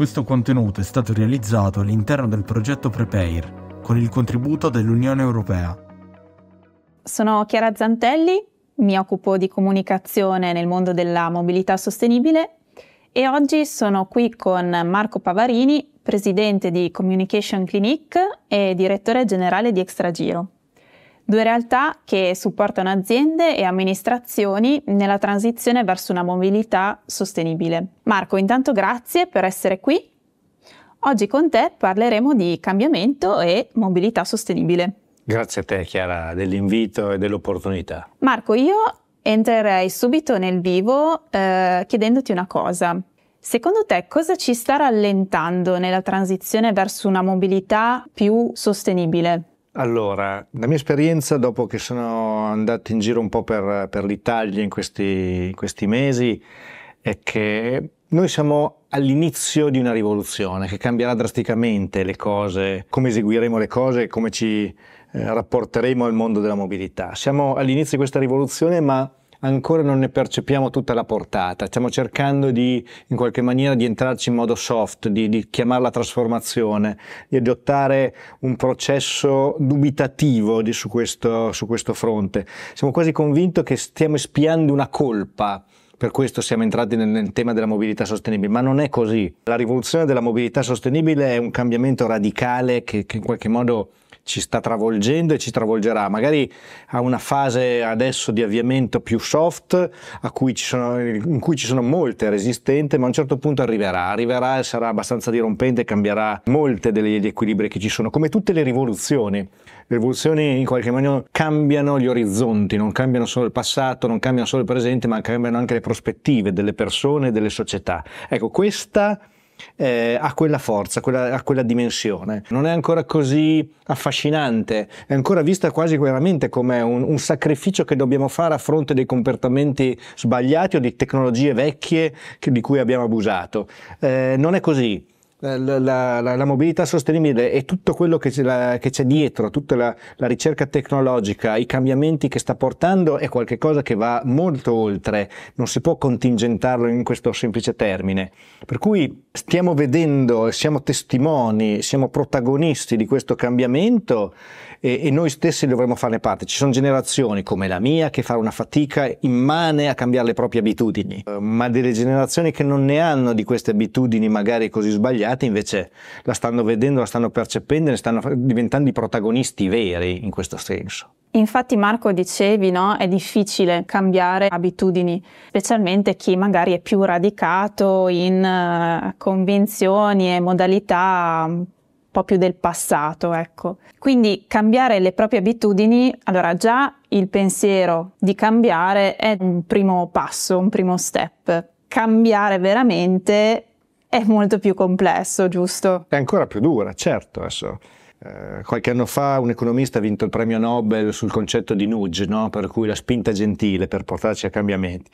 Questo contenuto è stato realizzato all'interno del progetto Prepair con il contributo dell'Unione Europea. Sono Chiara Zantelli, mi occupo di comunicazione nel mondo della mobilità sostenibile e oggi sono qui con Marco Pavarini, presidente di Communication Clinique e direttore generale di Extragiro due realtà che supportano aziende e amministrazioni nella transizione verso una mobilità sostenibile. Marco, intanto grazie per essere qui. Oggi con te parleremo di cambiamento e mobilità sostenibile. Grazie a te Chiara dell'invito e dell'opportunità. Marco, io entrerei subito nel vivo eh, chiedendoti una cosa. Secondo te cosa ci sta rallentando nella transizione verso una mobilità più sostenibile? Allora, la mia esperienza dopo che sono andato in giro un po' per, per l'Italia in questi, in questi mesi è che noi siamo all'inizio di una rivoluzione che cambierà drasticamente le cose, come eseguiremo le cose e come ci eh, rapporteremo al mondo della mobilità. Siamo all'inizio di questa rivoluzione, ma ancora non ne percepiamo tutta la portata. Stiamo cercando di, in qualche maniera, di entrarci in modo soft, di, di chiamarla trasformazione, di adottare un processo dubitativo di, su, questo, su questo fronte. Siamo quasi convinti che stiamo espiando una colpa per questo siamo entrati nel, nel, tema della mobilità sostenibile, ma non è così. La rivoluzione della mobilità sostenibile è un cambiamento radicale che, che in qualche modo ci sta travolgendo e ci travolgerà, magari a una fase adesso di avviamento più soft cui sono, in cui ci sono molte resistenti, ma a un certo punto arriverà, arriverà e sarà abbastanza dirompente, cambierà molte degli equilibri che ci sono, come tutte le rivoluzioni. Le rivoluzioni in qualche modo cambiano gli orizzonti, non cambiano solo il passato, non cambiano solo il presente, ma cambiano anche le prospettive delle persone e delle società. Ecco, questa eh, ha quella forza, quella, ha quella dimensione. Non è ancora così affascinante, è ancora vista quasi veramente come un, un sacrificio che dobbiamo fare a fronte dei comportamenti sbagliati o di tecnologie vecchie che, di cui abbiamo abusato. Eh, non è così. Eh, la, la, la, mobilità sostenibile e tutto quello che c'è, la, che c'è dietro, tutta la, ricerca tecnologica, i cambiamenti che sta portando è qualcosa che va molto oltre, non si può contingentarlo in questo semplice termine. Per cui stiamo vedendo, siamo testimoni, siamo protagonisti di questo cambiamento e, e, noi stessi dovremmo farne parte. Ci sono generazioni come la mia che fanno una fatica immane a cambiare le proprie abitudini, eh, ma delle generazioni che non ne hanno di queste abitudini magari così sbagliate invece la stanno vedendo, la stanno percependo e stanno diventando i protagonisti veri in questo senso. Infatti Marco dicevi, no, è difficile cambiare abitudini, specialmente chi magari è più radicato in eh, convinzioni e modalità po' più del passato, ecco. Quindi cambiare le proprie abitudini, allora già il pensiero di cambiare è un primo passo, un primo step. Cambiare veramente è molto più complesso, giusto? È ancora più dura, certo, adesso eh, qualche anno fa un economista ha vinto il premio Nobel sul concetto di nudge, no? per cui la spinta gentile per portarci a cambiamenti.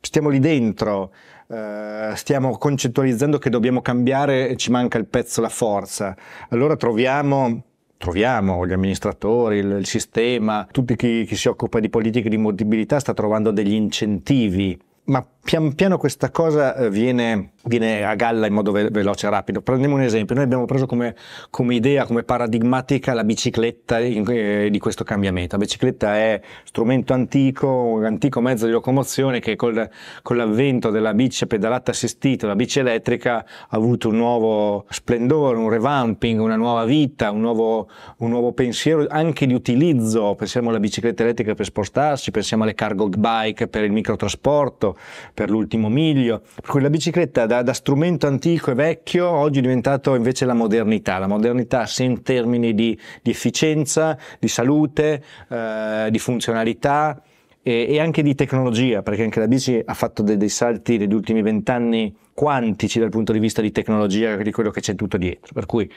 Stiamo lì dentro eh, stiamo concettualizzando che dobbiamo cambiare e ci manca il pezzo, la forza. Allora troviamo troviamo, gli amministratori, il, il sistema, tutti chi, chi, si occupa di politiche di mobilità sta trovando degli incentivi, ma pian piano questa cosa eh, viene, viene a galla in modo ve- veloce e rapido. Prendiamo un esempio, noi abbiamo preso come, come idea, come paradigmatica la bicicletta in, eh, di questo cambiamento. La bicicletta è strumento antico, un antico mezzo di locomozione che col, con l'avvento della bici pedalata assistita, la bici elettrica, ha avuto un nuovo splendore, un revamping, una nuova vita, un nuovo, un nuovo pensiero anche di utilizzo. Pensiamo alla bicicletta elettrica per spostarsi, pensiamo alle cargo bike per il microtrasporto, per l'ultimo miglio. Per cui la bicicletta da, da strumento antico e vecchio oggi è diventato invece la modernità, la modernità sia in termini di, di efficienza, di salute, eh, di funzionalità e, e, anche di tecnologia, perché anche la bici ha fatto dei, dei salti negli ultimi vent'anni quantici dal punto di vista di tecnologia, di quello che c'è tutto dietro. Per cui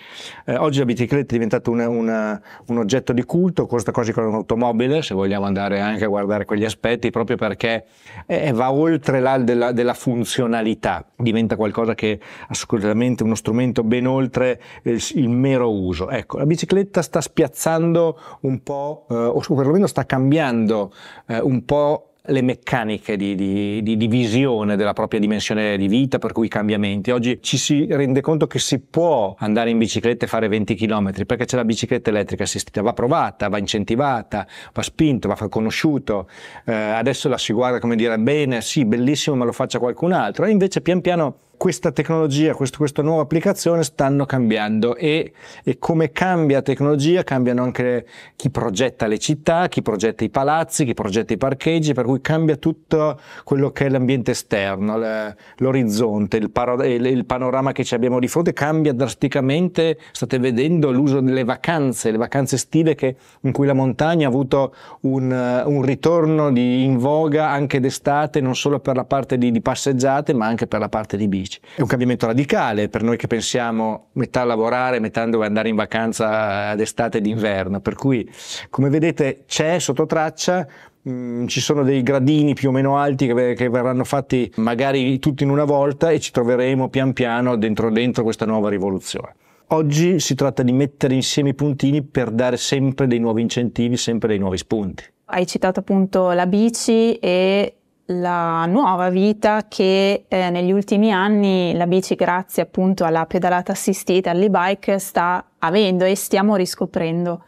eh, oggi la bicicletta è diventata una, una, un oggetto di culto, costa quasi come un'automobile, se vogliamo andare anche a guardare quegli aspetti, proprio perché eh, va oltre la della, della, funzionalità, diventa qualcosa che è assolutamente uno strumento ben oltre eh, il mero uso. Ecco, la bicicletta sta spiazzando un po', eh, o perlomeno sta cambiando eh, un po' le meccaniche di, di, di, di, visione della propria dimensione di vita, per cui i cambiamenti. Oggi ci si rende conto che si può andare in bicicletta e fare 20 km perché c'è la bicicletta elettrica assistita, va provata, va incentivata, va spinto, va conosciuto. Eh, adesso la si guarda come dire bene, sì, bellissimo, ma lo faccia qualcun altro. E invece pian piano questa tecnologia, questo, questa nuova applicazione stanno cambiando e, e, come cambia tecnologia cambiano anche chi progetta le città, chi progetta i palazzi, chi progetta i parcheggi, per cui cambia tutto quello che è l'ambiente esterno, le, l'orizzonte, il, paro, il, il, panorama che ci abbiamo di fronte cambia drasticamente, state vedendo l'uso delle vacanze, le vacanze estive che, in cui la montagna ha avuto un, un ritorno di, in voga anche d'estate, non solo per la parte di, di passeggiate ma anche per la parte di bici. 2016. È un cambiamento radicale per noi che pensiamo metà a lavorare, metà dove andare in vacanza d'estate e d'inverno, per cui come vedete c'è sotto traccia Mm, ci sono dei gradini più o meno alti che, che, verranno fatti magari tutti in una volta e ci troveremo pian piano dentro, dentro questa nuova rivoluzione. Oggi si tratta di mettere insieme i puntini per dare sempre dei nuovi incentivi, sempre dei nuovi spunti. Hai citato appunto la bici e la nuova vita che eh, negli ultimi anni la bici, grazie appunto alla pedalata assistita, all'e-bike, sta avendo e stiamo riscoprendo.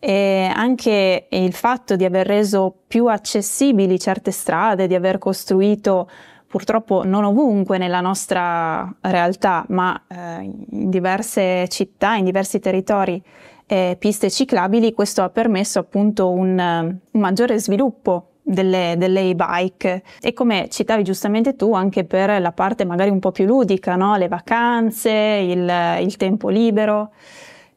E anche il fatto di aver reso più accessibili certe strade, di aver costruito purtroppo non ovunque nella nostra realtà, ma eh, in diverse città, in diversi territori, eh, piste ciclabili, questo ha permesso appunto un, un maggiore sviluppo delle, delle, e-bike e come citavi giustamente tu anche per la parte magari un po' più ludica, no? le vacanze, il, il tempo libero.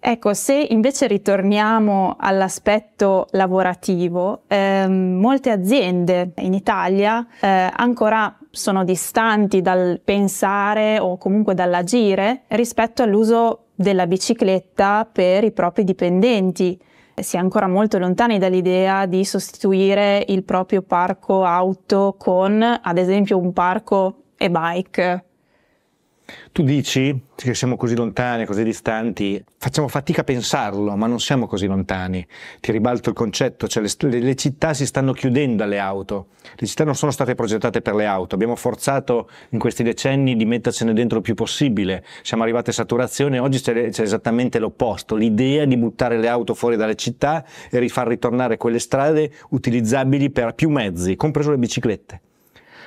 Ecco, se invece ritorniamo all'aspetto lavorativo, eh, molte aziende in Italia eh, ancora sono distanti dal pensare o comunque dall'agire rispetto all'uso della bicicletta per i propri dipendenti si è ancora molto lontani dall'idea di sostituire il proprio parco auto con, ad esempio, un parco e bike tu dici che siamo così lontani, così distanti, facciamo fatica a pensarlo, ma non siamo così lontani. Ti ribalto il concetto, cioè le, le, città si stanno chiudendo alle auto, le città non sono state progettate per le auto, abbiamo forzato in questi decenni di mettercene dentro il più possibile, siamo arrivati a saturazione, oggi c'è, c'è esattamente l'opposto, l'idea di buttare le auto fuori dalle città e rifar ritornare quelle strade utilizzabili per più mezzi, compreso le biciclette.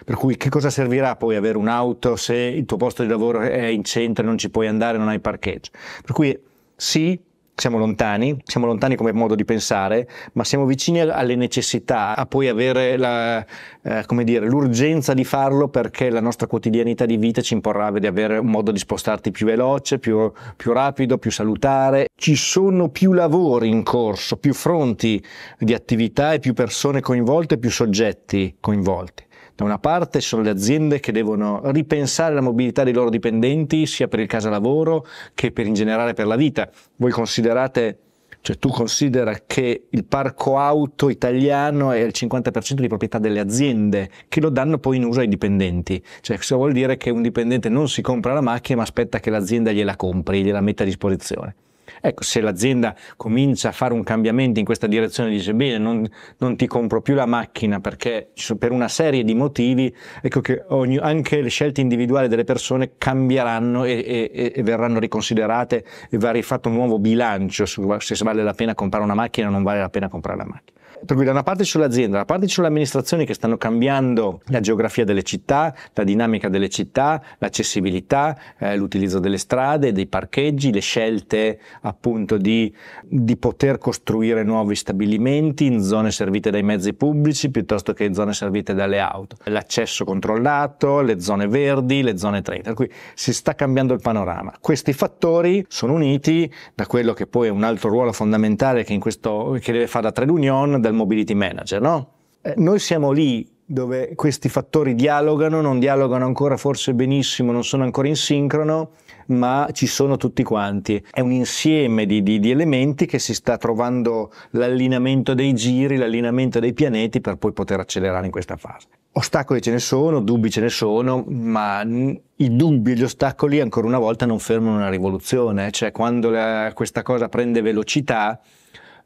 Per cui che cosa servirà poi avere un'auto se il tuo posto di lavoro è in centro e non ci puoi andare, non hai parcheggio? Per cui sì, siamo lontani, siamo lontani come modo di pensare, ma siamo vicini alle necessità, a poi avere la, eh, dire, l'urgenza di farlo perché la nostra quotidianità di vita ci imporrà di avere un modo di spostarti più veloce, più, più rapido, più salutare. Ci sono più lavori in corso, più fronti di attività e più persone coinvolte, più soggetti coinvolti. Da una parte sono le aziende che devono ripensare la mobilità dei loro dipendenti sia per il casa lavoro che per in generale per la vita. Voi considerate cioè tu considera che il parco auto italiano è il 50% di proprietà delle aziende che lo danno poi in uso ai dipendenti. Cioè questo vuol dire che un dipendente non si compra la macchina ma aspetta che l'azienda gliela compri, gliela metta a disposizione. Ecco, se l'azienda comincia a fare un cambiamento in questa direzione, dice bene, non, non ti compro più la macchina perché per una serie di motivi, ecco che ogni, anche le scelte individuali delle persone cambieranno e, e, e verranno riconsiderate e va rifatto un nuovo bilancio su se vale la pena comprare una macchina o non vale la pena comprare la macchina. Per cui da una parte c'è l'azienda, da una parte c'è l'amministrazione che stanno cambiando la geografia delle città, la dinamica delle città, l'accessibilità, eh, l'utilizzo delle strade, dei parcheggi, le scelte appunto di, di poter costruire nuovi stabilimenti in zone servite dai mezzi pubblici piuttosto che in zone servite dalle auto, l'accesso controllato, le zone verdi, le zone 30. Per cui si sta cambiando il panorama. Questi fattori sono uniti da quello che poi è un altro ruolo fondamentale che, in questo, che deve fare da trade union, dal mobility manager, no? Eh, noi siamo lì dove questi fattori dialogano, non dialogano ancora forse benissimo, non sono ancora in sincrono, ma ci sono tutti quanti. È un insieme di, di, di elementi che si sta trovando l'allineamento dei giri, l'allineamento dei pianeti per poi poter accelerare in questa fase. Ostacoli ce ne sono, dubbi ce ne sono, ma i dubbi e gli ostacoli ancora una volta non fermano una rivoluzione, eh. cioè quando la, questa cosa prende velocità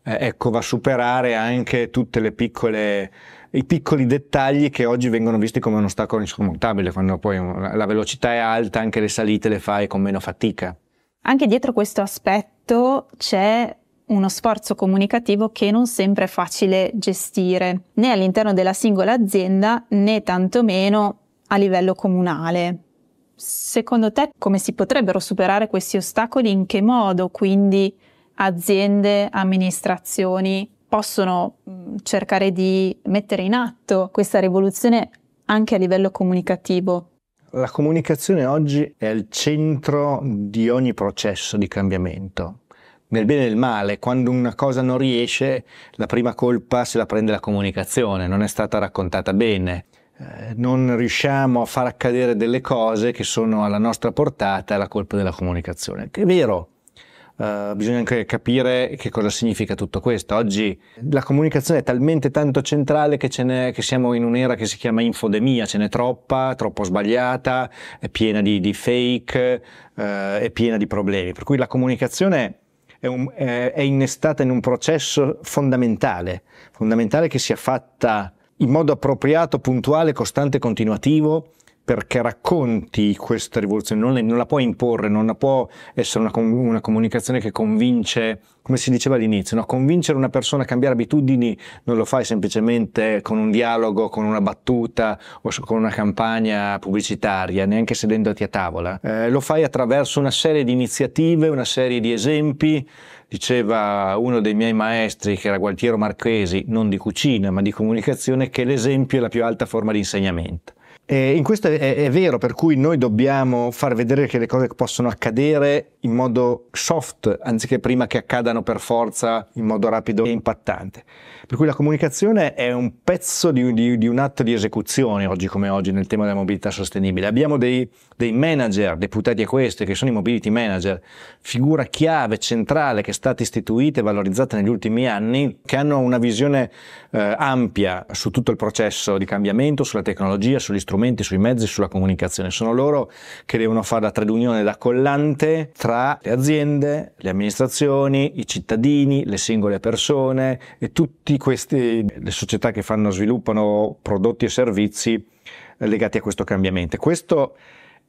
eh, ecco, va a superare anche tutte le piccole i piccoli dettagli che oggi vengono visti come un ostacolo insormontabile, quando poi la velocità è alta, anche le salite le fai con meno fatica. Anche dietro questo aspetto c'è uno sforzo comunicativo che non sempre è facile gestire, né all'interno della singola azienda né tantomeno a livello comunale. Secondo te come si potrebbero superare questi ostacoli? In che modo? Quindi aziende, amministrazioni possono mm, cercare di mettere in atto questa rivoluzione anche a livello comunicativo? La comunicazione oggi è al centro di ogni processo di cambiamento nel bene e nel male, quando una cosa non riesce, la prima colpa se la prende la comunicazione, non è stata raccontata bene. Eh, non riusciamo a far accadere delle cose che sono alla nostra portata, è la colpa della comunicazione. è vero, eh, bisogna anche capire che cosa significa tutto questo. Oggi la comunicazione è talmente tanto centrale che, che siamo in un'era che si chiama infodemia, ce n'è troppa, troppo sbagliata, è piena di, di fake, uh, è piena di problemi. Per cui la comunicazione è, un, è, è innestata in un processo fondamentale, fondamentale che sia fatta in modo appropriato, puntuale, costante e continuativo, perché racconti questa rivoluzione, non, le, non la puoi imporre, non la può essere una, una, comunicazione che convince, come si diceva all'inizio, no? convincere una persona a cambiare abitudini non lo fai semplicemente con un dialogo, con una battuta o con una campagna pubblicitaria, neanche sedendoti a tavola, eh, lo fai attraverso una serie di iniziative, una serie di esempi, diceva uno dei miei maestri, che era Gualtiero Marchesi, non di cucina ma di comunicazione, che l'esempio è la più alta forma di insegnamento. Eh, in questo è, è, vero, per cui noi dobbiamo far vedere che le cose possono accadere in modo soft, anziché prima che accadano per forza in modo rapido e impattante. Per cui la comunicazione è un pezzo di, di, di un atto di esecuzione oggi come oggi nel tema della mobilità sostenibile. Abbiamo dei, dei manager deputati a questi, che sono i mobility manager, figura chiave, centrale, che è stata istituita e valorizzata negli ultimi anni, che hanno una visione eh, ampia su tutto il processo di cambiamento, sulla tecnologia, sugli strumenti strumenti, sui mezzi, sulla comunicazione. Sono loro che devono fare la trade da collante tra le aziende, le amministrazioni, i cittadini, le singole persone e tutte queste società che fanno, sviluppano prodotti e servizi legati a questo cambiamento. Questo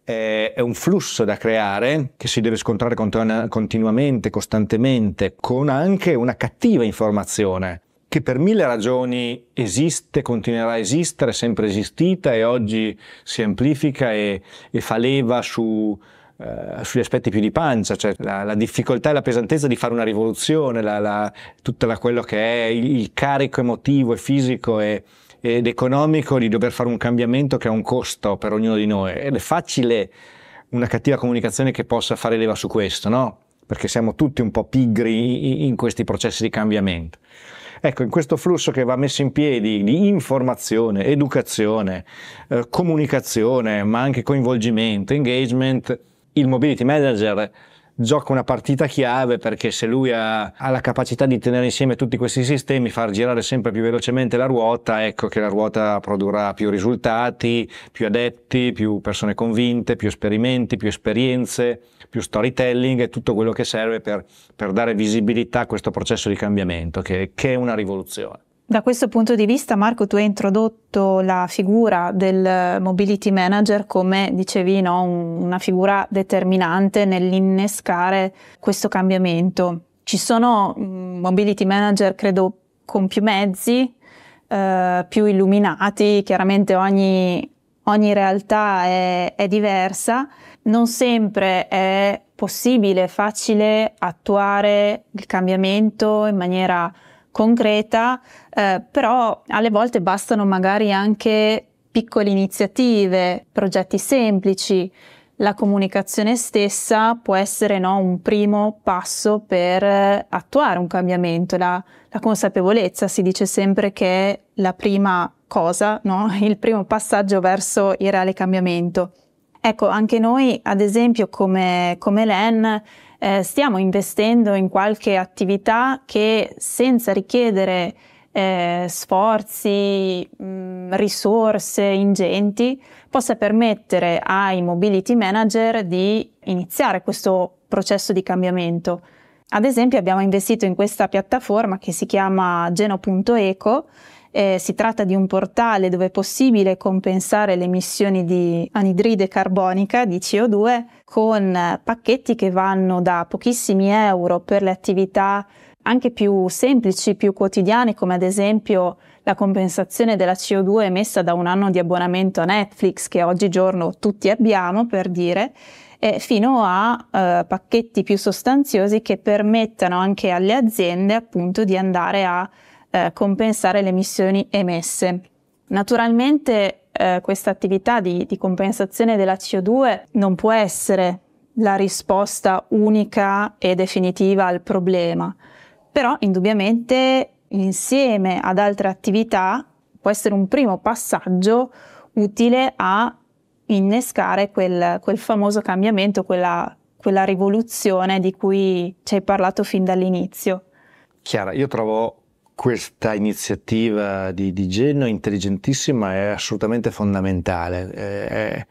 è un flusso da creare che si deve scontrare continuamente, costantemente, con anche una cattiva informazione che per mille ragioni esiste, continuerà a esistere, è sempre esistita e oggi si amplifica e, e fa leva su, eh, sugli aspetti più di pancia, cioè la, la, difficoltà e la pesantezza di fare una rivoluzione, la, la, tutto quello che è il, il carico emotivo e fisico e, ed economico di dover fare un cambiamento che ha un costo per ognuno di noi. Ed è facile una cattiva comunicazione che possa fare leva su questo, no? Perché siamo tutti un po' pigri in questi processi di cambiamento. Ecco, in questo flusso che va messo in piedi di informazione, educazione, eh, comunicazione, ma anche coinvolgimento, engagement, il mobility manager gioca una partita chiave perché se lui ha, ha, la capacità di tenere insieme tutti questi sistemi, far girare sempre più velocemente la ruota, ecco che la ruota produrrà più risultati, più adepti, più persone convinte, più esperimenti, più esperienze, più storytelling e tutto quello che serve per, per dare visibilità a questo processo di cambiamento che, che è una rivoluzione. Da questo punto di vista, Marco, tu hai introdotto la figura del mobility manager come dicevi, no? una figura determinante nell'innescare questo cambiamento. Ci sono mm, mobility manager, credo, con più mezzi, eh, più illuminati, chiaramente ogni, ogni realtà è, è diversa, non sempre è possibile, facile attuare il cambiamento in maniera concreta, eh, però alle volte bastano magari anche piccole iniziative, progetti semplici. La comunicazione stessa può essere no, un primo passo per eh, attuare un cambiamento. La, la, consapevolezza si dice sempre che è la prima cosa, no? il primo passaggio verso il reale cambiamento. Ecco, anche noi, ad esempio, come, come LEN, eh, stiamo investendo in qualche attività che senza richiedere eh, sforzi, mh, mm, risorse ingenti, possa permettere ai mobility manager di iniziare questo processo di cambiamento. Ad esempio abbiamo investito in questa piattaforma che si chiama geno.eco, eh, si tratta di un portale dove è possibile compensare le emissioni di anidride carbonica, di CO2, con pacchetti che vanno da pochissimi euro per le attività anche più semplici, più quotidiane, come ad esempio la compensazione della CO2 emessa da un anno di abbonamento a Netflix, che oggigiorno tutti abbiamo, per dire, fino a eh, pacchetti più sostanziosi che permettano anche alle aziende appunto di andare a eh, compensare le emissioni emesse. Naturalmente eh, questa attività di, di compensazione della CO2 non può essere la risposta unica e definitiva al problema, però indubbiamente insieme ad altre attività può essere un primo passaggio utile a innescare quel, quel famoso cambiamento, quella, quella rivoluzione di cui ci hai parlato fin dall'inizio. Chiara, io trovo questa iniziativa di, di Geno, intelligentissima, è assolutamente fondamentale. È, eh, è,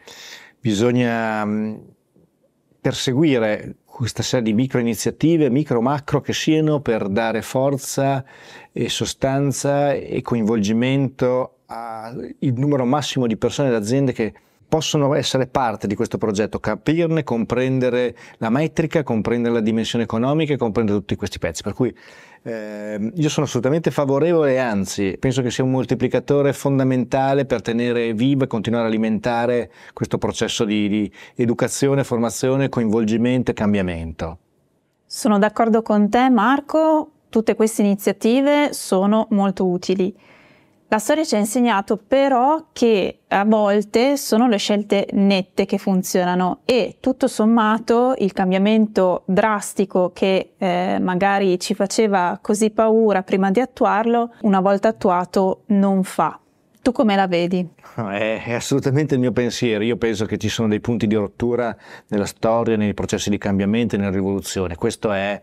bisogna mm, perseguire questa serie di micro iniziative, micro macro che siano, per dare forza e sostanza e coinvolgimento al numero massimo di persone e aziende che possono essere parte di questo progetto, capirne, comprendere la metrica, comprendere la dimensione economica e comprendere tutti questi pezzi. Per cui eh, io sono assolutamente favorevole, anzi penso che sia un moltiplicatore fondamentale per tenere vivo e continuare a alimentare questo processo di, di educazione, formazione, coinvolgimento e cambiamento. Sono d'accordo con te Marco, tutte queste iniziative sono molto utili. La storia ci ha insegnato però che a volte sono le scelte nette che funzionano e tutto sommato il cambiamento drastico che eh, magari ci faceva così paura prima di attuarlo, una volta attuato non fa. Tu come la vedi? È, è, assolutamente il mio pensiero. Io penso che ci sono dei punti di rottura nella storia, nei processi di cambiamento, nella rivoluzione. Questo è,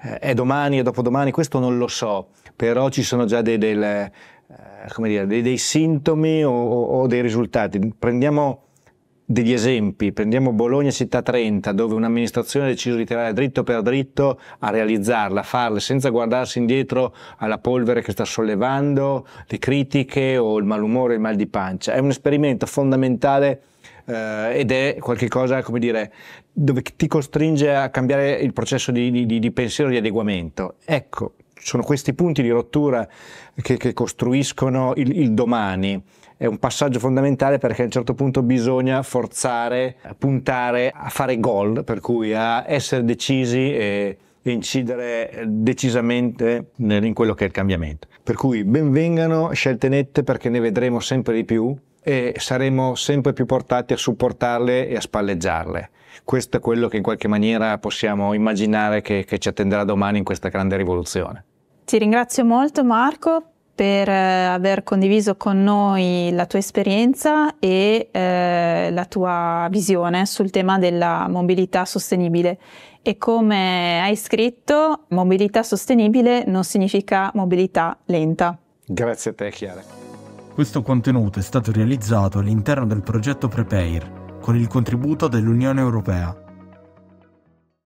eh, è domani, e dopodomani, questo non lo so, però ci sono già dei, delle, eh, come dire, dei, dei sintomi o, o, dei risultati. Prendiamo degli esempi, prendiamo Bologna Città 30, dove un'amministrazione ha deciso di tirare dritto per dritto a realizzarla, a farle senza guardarsi indietro alla polvere che sta sollevando, le critiche o il malumore, il mal di pancia. È un esperimento fondamentale eh, ed è qualcosa, come dire, dove ti costringe a cambiare il processo di, di, di pensiero di adeguamento. Ecco, sono questi punti di rottura che, che costruiscono il, il domani è un passaggio fondamentale perché a un certo punto bisogna forzare, puntare a fare gol, per cui a essere decisi e incidere decisamente in quello che è il cambiamento. Per cui benvengano scelte nette perché ne vedremo sempre di più e saremo sempre più portati a supportarle e a spalleggiarle. Questo è quello che in qualche maniera possiamo immaginare che, che ci attenderà domani in questa grande rivoluzione. Ti ringrazio molto Marco per eh, aver condiviso con noi la tua esperienza e eh, la tua visione sul tema della mobilità sostenibile. E come hai scritto, mobilità sostenibile non significa mobilità lenta. Grazie a te Chiara. Questo contenuto è stato realizzato all'interno del progetto Prepare con il contributo dell'Unione Europea